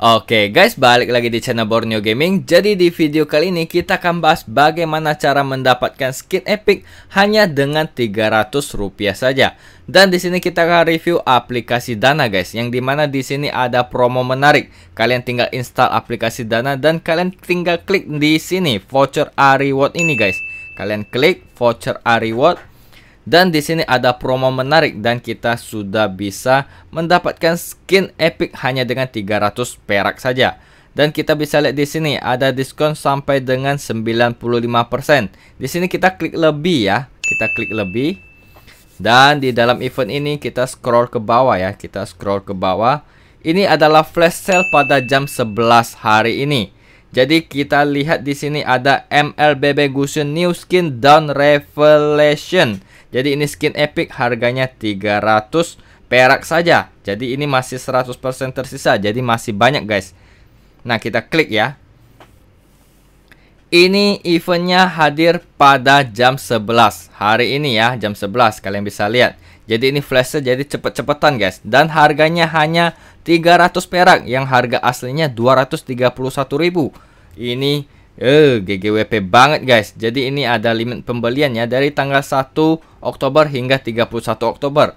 Oke guys, balik lagi di channel Borneo Gaming. Jadi di video kali ini kita akan bahas bagaimana cara mendapatkan skin epic hanya dengan rp rupiah saja. Dan di sini kita akan review aplikasi Dana guys, yang dimana di sini ada promo menarik. Kalian tinggal install aplikasi Dana dan kalian tinggal klik di sini voucher A reward ini guys. Kalian klik voucher A reward dan di sini ada promo menarik dan kita sudah bisa mendapatkan skin epic hanya dengan 300 perak saja. Dan kita bisa lihat di sini ada diskon sampai dengan 95%. Di sini kita klik lebih ya. Kita klik lebih. Dan di dalam event ini kita scroll ke bawah ya. Kita scroll ke bawah. Ini adalah flash sale pada jam 11 hari ini. Jadi kita lihat di sini ada MLBB Gusion New Skin Down Revelation. Jadi ini skin epic harganya 300 perak saja. Jadi ini masih 100% tersisa. Jadi masih banyak guys. Nah kita klik ya. Ini eventnya hadir pada jam 11 hari ini ya jam 11 kalian bisa lihat. Jadi ini flashnya jadi cepet-cepetan guys dan harganya hanya 300 perak yang harga aslinya 231 ribu. Ini Eh, GGWP banget guys. Jadi ini ada limit pembeliannya dari tanggal 1 Oktober hingga 31 Oktober.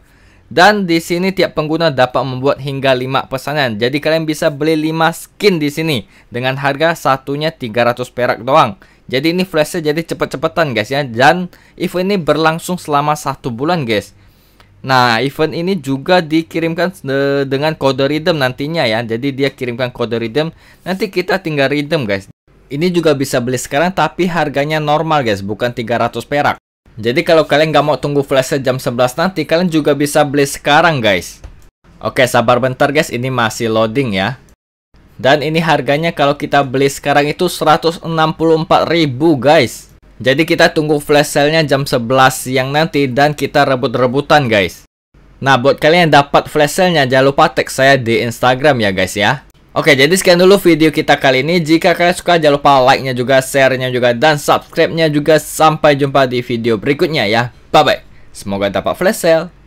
Dan di sini tiap pengguna dapat membuat hingga 5 pesanan. Jadi kalian bisa beli 5 skin di sini dengan harga satunya 300 perak doang. Jadi ini flashnya jadi cepet-cepetan guys ya. Dan event ini berlangsung selama satu bulan guys. Nah, event ini juga dikirimkan eh, dengan kode redeem nantinya ya. Jadi dia kirimkan kode redeem, nanti kita tinggal redeem guys. Ini juga bisa beli sekarang tapi harganya normal guys, bukan 300 perak. Jadi kalau kalian nggak mau tunggu flashnya jam 11 nanti, kalian juga bisa beli sekarang guys. Oke, sabar bentar guys, ini masih loading ya. Dan ini harganya kalau kita beli sekarang itu 164.000 guys. Jadi kita tunggu flash sale-nya jam 11 siang nanti dan kita rebut-rebutan guys. Nah, buat kalian yang dapat flash sale-nya jangan lupa tag saya di Instagram ya guys ya. Oke, jadi sekian dulu video kita kali ini. Jika kalian suka, jangan lupa like-nya juga, share-nya juga, dan subscribe-nya juga. Sampai jumpa di video berikutnya ya. Bye-bye. Semoga dapat flash sale.